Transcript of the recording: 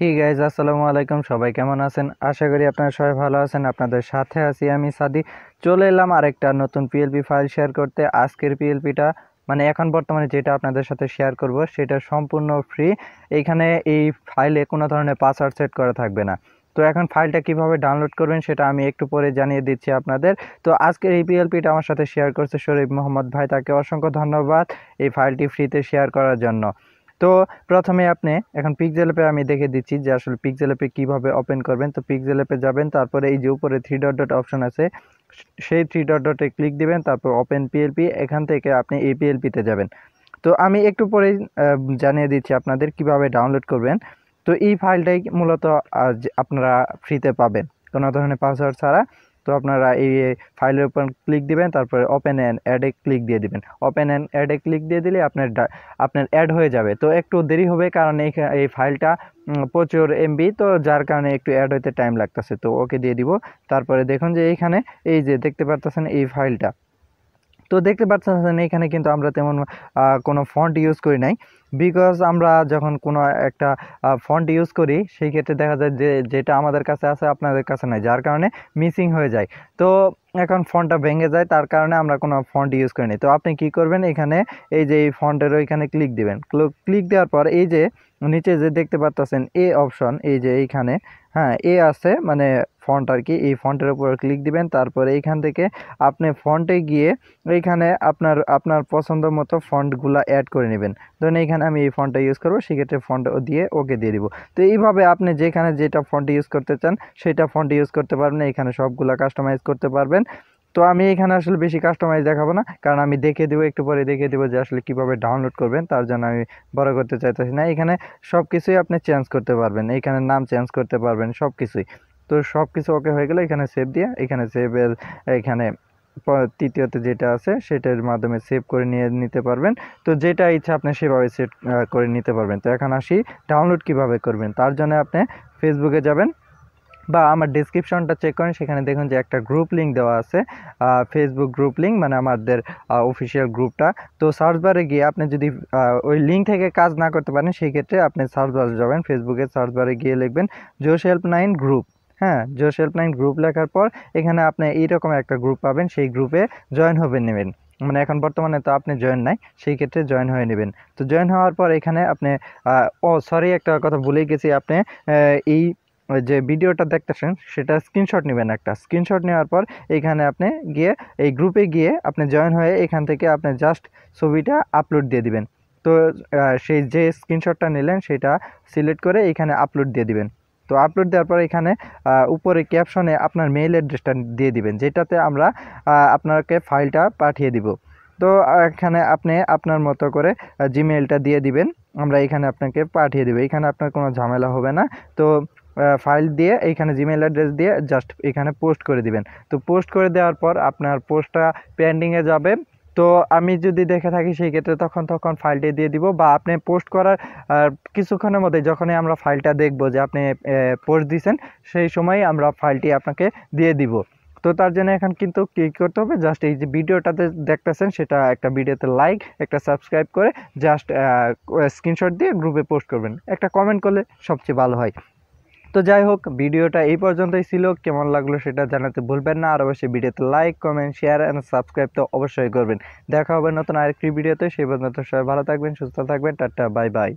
হি guys আসসালামু আলাইকুম সবাই কেমন আছেন আশা করি আপনারা সবাই ভালো আছেন আপনাদের সাথে আছি আমি সাদি চলে এলাম আরেকটা নতুন পিএলপি ফাইল শেয়ার করতে আজকের পিএলপিটা মানে এখন বর্তমানে যেটা আপনাদের সাথে শেয়ার করব সেটা সম্পূর্ণ ফ্রি এখানে এই ফাইলে কোনো ধরনের পাসওয়ার্ড সেট করা থাকবে না তো এখন ফাইলটা কিভাবে ডাউনলোড করবেন সেটা আমি একটু পরে জানিয়ে দিচ্ছি আপনাদের তো আজকের এই পিএলপিটা আমার সাথে শেয়ার করছে শরীফ মোহাম্মদ ভাই তাকে অসংখ্য ধন্যবাদ এই ফাইলটি ফ্রিতে শেয়ার করার জন্য তো প্রথমে আপনি এখন পিকজেল অ্যাপে আমি দেখে দিচ্ছি যে আসলে পিকজেল অ্যাপে কীভাবে ওপেন করবেন তো পিকজেল অ্যাপে যাবেন তারপরে এই যে উপরে থ্রি ডট ডট অপশন আছে সেই থ্রি ডট ডটে ক্লিক দিবেন তারপর ওপেন পিএলপি এখান থেকে আপনি এই পিএলপিতে যাবেন তো আমি একটু পরে জানিয়ে দিচ্ছি আপনাদের কিভাবে ডাউনলোড করবেন তো এই ফাইলটাই মূলত আপনারা ফ্রিতে পাবেন কোনো ধরনের পাসওয়ার্ড ছাড়া তো আপনারা এই ফাইলের উপর ক্লিক দিবেন তারপরে ওপেন অ্যান্ড অ্যাডে ক্লিক দিয়ে দিবেন ওপেন অ্যান্ড অ্যাডে ক্লিক দিয়ে দিলে আপনার আপনার অ্যাড হয়ে যাবে তো একটু দেরি হবে কারণ এই এই ফাইলটা প্রচুর এমবি তো যার কারণে একটু অ্যাড হইতে টাইম লাগতেছে তো ওকে দিয়ে দিব তারপরে দেখুন যে এইখানে এই যে দেখতে পারতেছেন এই ফাইলটা তো দেখতে পাচ্ছেন এখানে কিন্তু আমরা তেমন কোনো ফন্ট ইউজ করি নাই বিকজ আমরা যখন কোনো একটা ফন্ট ইউজ করি সেই ক্ষেত্রে দেখা যায় যে যেটা আমাদের কাছে আছে আপনাদের কাছে নাই যার কারণে মিসিং হয়ে যায় তো এখন ফন্টটা ভেঙে যায় তার কারণে আমরা কোনো ফন্ট ইউজ করি নি তো আপনি কি করবেন এখানে এই যে এই ফন্টের ওইখানে ক্লিক দিবেন ক্লিক দেওয়ার পর এই যে নিচে যে দেখতে পাচ্ছেন এ অপশন এই যে এইখানে হ্যাঁ এ আছে মানে ফন্ট আর কি এই ফন্টের উপর ক্লিক দিবেন তারপরে এইখান থেকে আপনি ফন্টে গিয়ে এইখানে আপনার আপনার পছন্দ মতো ফন্টগুলো অ্যাড করে নেবেন ধরুন এইখানে আমি এই ফন্টটা ইউজ করবো সেক্ষেত্রে ফন্ট দিয়ে ওকে দিয়ে দিব তো এইভাবে আপনি যেখানে যেটা ফন্ট ইউজ করতে চান সেটা ফন্ট ইউজ করতে পারবেন এখানে সবগুলা কাস্টমাইজ করতে পারবেন তো আমি এখানে আসলে বেশি কাস্টমাইজ দেখাবো না কারণ আমি দেখে দেবো একটু পরে দেখে দেবো যে আসলে কীভাবে ডাউনলোড করবেন তার জন্য আমি বড় করতে চাইতেছি না এখানে সব কিছুই আপনি চেঞ্জ করতে পারবেন এখানে নাম চেঞ্জ করতে পারবেন সব কিছুই তো সব কিছু ওকে হয়ে গেলে এখানে সেভ দিয়ে এখানে সেভের এখানে তৃতীয়তে যেটা আছে সেটার মাধ্যমে সেভ করে নিয়ে নিতে পারবেন তো যেটা ইচ্ছা আপনি সেভাবে সেট করে নিতে পারবেন তো এখন আসি ডাউনলোড কিভাবে করবেন তার জন্য আপনি ফেসবুকে যাবেন বা আমার ডিসক্রিপশনটা চেক করেন সেখানে দেখুন যে একটা গ্রুপ লিঙ্ক দেওয়া আছে ফেসবুক গ্রুপ লিঙ্ক মানে আমাদের অফিসিয়াল গ্রুপটা তো সার্চ বারে গিয়ে আপনি যদি ওই লিঙ্ক থেকে কাজ না করতে পারেন সেই ক্ষেত্রে আপনি সার্চ বারে যাবেন ফেসবুকে সার্চ বারে গিয়ে লিখবেন জোস হেল্প নাইন গ্রুপ হ্যাঁ জোশ হেল্পলাইন গ্রুপ লেখার পর এখানে আপনি এইরকম একটা গ্রুপ পাবেন সেই গ্রুপে জয়েন হবে নেবেন মানে এখন বর্তমানে তো আপনি জয়েন নাই সেই ক্ষেত্রে জয়েন হয়ে নেবেন তো জয়েন হওয়ার পর এখানে আপনি ও সরি একটা কথা ভুলেই গেছি আপনি এই যে ভিডিওটা দেখতেছেন সেটা স্ক্রিনশট নেবেন একটা স্ক্রিনশট নেওয়ার পর এখানে আপনি গিয়ে এই গ্রুপে গিয়ে আপনি জয়েন হয়ে এখান থেকে আপনি জাস্ট ছবিটা আপলোড দিয়ে দিবেন তো সেই যে স্ক্রিনশটটা নিলেন সেটা সিলেক্ট করে এখানে আপলোড দিয়ে দিবেন তো আপলোড দেওয়ার পর এখানে উপরে ক্যাপশনে আপনার মেইল অ্যাড্রেসটা দিয়ে দিবেন যেটাতে আমরা আপনাকে ফাইলটা পাঠিয়ে দিব তো এখানে আপনি আপনার মতো করে জিমেইলটা দিয়ে দিবেন আমরা এখানে আপনাকে পাঠিয়ে দেবো এখানে আপনার কোনো ঝামেলা হবে না তো ফাইল দিয়ে এইখানে জিমেল অ্যাড্রেস দিয়ে জাস্ট এখানে পোস্ট করে দিবেন তো পোস্ট করে দেওয়ার পর আপনার পোস্টটা পেন্ডিংয়ে যাবে তো আমি যদি দেখে থাকি সেই ক্ষেত্রে তখন তখন ফাইলটি দিয়ে দিব বা আপনি পোস্ট করার কিছুক্ষণের মধ্যে যখনই আমরা ফাইলটা দেখব যে আপনি পোস্ট দিয়েছেন সেই সময় আমরা ফাইলটি আপনাকে দিয়ে দিব তো তার জন্য এখন কিন্তু কী করতে হবে জাস্ট এই যে ভিডিওটাতে দেখতেছেন সেটা একটা ভিডিওতে লাইক একটা সাবস্ক্রাইব করে জাস্ট স্ক্রিনশট দিয়ে গ্রুপে পোস্ট করবেন একটা কমেন্ট করলে সবচেয়ে ভালো হয় তো যাই হোক ভিডিওটা এই পর্যন্তই ছিল কেমন লাগলো সেটা জানাতে ভুলবেন না আর অবশ্যই ভিডিওতে like comment share and subscribe তো অবশ্যই করবেন দেখা হবে নতুন আরেকটি ভিডিওতে সেই পর্যন্ত সবাই ভালো থাকবেন সুস্থ থাকবেন টাটা বাই বাই